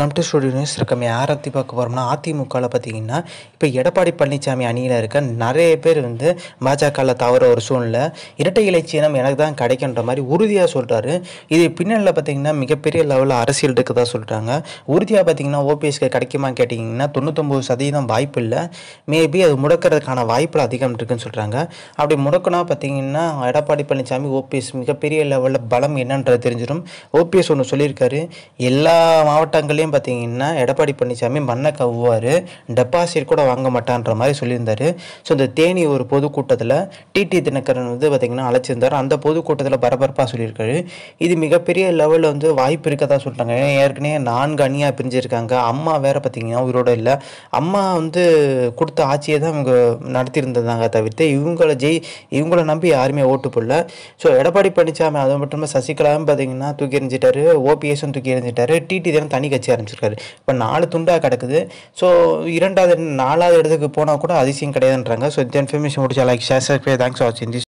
welcome studio news இருக்கமே யாரை பற்றி பார்க்க போகிறோம்னா அதிமுகவில் பார்த்தீங்கன்னா இப்போ எடப்பாடி பழனிசாமி அணியில் இருக்க நிறைய பேர் வந்து பாஜகவில் தவற ஒரு சூழ்நிலை இரட்டை இலை எனக்கு தான் கிடைக்கின்ற மாதிரி உறுதியாக சொல்கிறாரு இது பின்னணியில் பார்த்தீங்கன்னா மிகப்பெரிய லெவலில் அரசியல் இருக்குதா சொல்கிறாங்க உறுதியாக பார்த்தீங்கன்னா ஓபிஎஸ்க்கு கிடைக்குமா கேட்டிங்கன்னா தொண்ணூத்தொம்பது சதவீதம் வாய்ப்பு இல்லை மேபி அது முடக்கிறதுக்கான வாய்ப்பில் அதிகம் இருக்குன்னு சொல்கிறாங்க அப்படி முடக்கினா பார்த்தீங்கன்னா எடப்பாடி பழனிசாமி ஓபிஎஸ் மிகப்பெரிய லெவலில் பலம் என்னன்றது தெரிஞ்சிடும் ஓபிஎஸ் ஒன்று சொல்லியிருக்காரு எல்லா மாவட்டங்களையும் விஷயம் பார்த்தீங்கன்னா எடப்பாடி பழனிசாமி மண்ணை கவ்வார் டெபாசிட் கூட வாங்க மாட்டான்ற மாதிரி சொல்லியிருந்தார் ஸோ இந்த தேனி ஒரு பொதுக்கூட்டத்தில் டிடி தினகரன் வந்து பார்த்திங்கன்னா அழைச்சிருந்தார் அந்த பொதுக்கூட்டத்தில் பரபரப்பாக சொல்லியிருக்காரு இது மிகப்பெரிய லெவலில் வந்து வாய்ப்பு இருக்கதான் சொல்கிறாங்க ஏற்கனவே நான்கு அணியாக பிரிஞ்சிருக்காங்க அம்மா வேறு பார்த்திங்கன்னா உயிரோட இல்லை அம்மா வந்து கொடுத்த ஆட்சியை தான் அவங்க நடத்தியிருந்ததாங்க தவிர்த்து இவங்கள ஜெய் இவங்கள நம்பி யாருமே ஓட்டு போடல ஸோ எடப்பாடி பழனிசாமி அது மட்டும் சசிகலாவும் பார்த்தீங்கன்னா தூக்கி எறிஞ்சிட்டாரு ஓபிஎஸும் தூக்கி எறிஞ்சிட்டாரு டிடி தினம் தனி கட்சி ஆரம்பிச்சிருக்காரு இப்போ நாலு துண்டாக கிடக்குது ஸோ இரண்டாவது நாலாவது இடத்துக்கு போனால் கூட அதிசயம் கிடையாதுன்றாங்க ஸோ இந்த இன்ஃபர்மேஷன் முடிச்சு லைக் ஷேர் சப்ஸ்கிரைப் தேங்க்ஸ் வாட்சிங் திஸ்